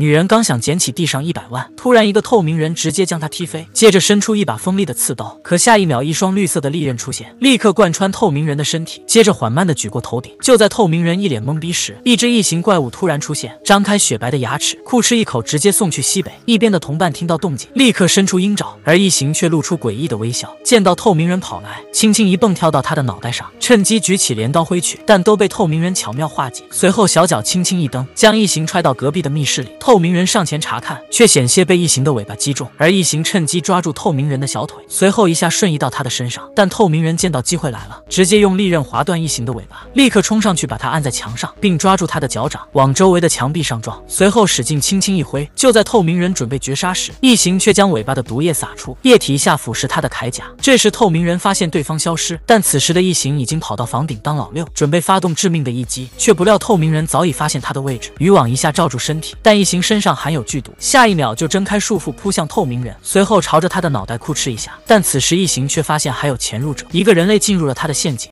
女人刚想捡起地上一百万，突然一个透明人直接将她踢飞，接着伸出一把锋利的刺刀，可下一秒一双绿色的利刃出现，立刻贯穿透明人的身体，接着缓慢的举过头顶。就在透明人一脸懵逼时，一只异形怪物突然出现，张开雪白的牙齿，酷吃一口直接送去西北。一边的同伴听到动静，立刻伸出鹰爪，而异形却露出诡异的微笑。见到透明人跑来，轻轻一蹦跳到他的脑袋上，趁机举起镰刀挥去，但都被透明人巧妙化解。随后小脚轻轻一蹬，将异形踹到隔壁的密室里。透明人上前查看，却险些被异形的尾巴击中，而异形趁机抓住透明人的小腿，随后一下瞬移到他的身上。但透明人见到机会来了，直接用利刃划断异形的尾巴，立刻冲上去把他按在墙上，并抓住他的脚掌往周围的墙壁上撞。随后使劲轻轻一挥，就在透明人准备绝杀时，异形却将尾巴的毒液洒出，液体一下腐蚀他的铠甲。这时透明人发现对方消失，但此时的异形已经跑到房顶当老六，准备发动致命的一击，却不料透明人早已发现他的位置，渔网一下罩住身体，但异形。身上含有剧毒，下一秒就睁开束缚扑向透明人，随后朝着他的脑袋哭哧一下。但此时异形却发现还有潜入者，一个人类进入了他的陷阱。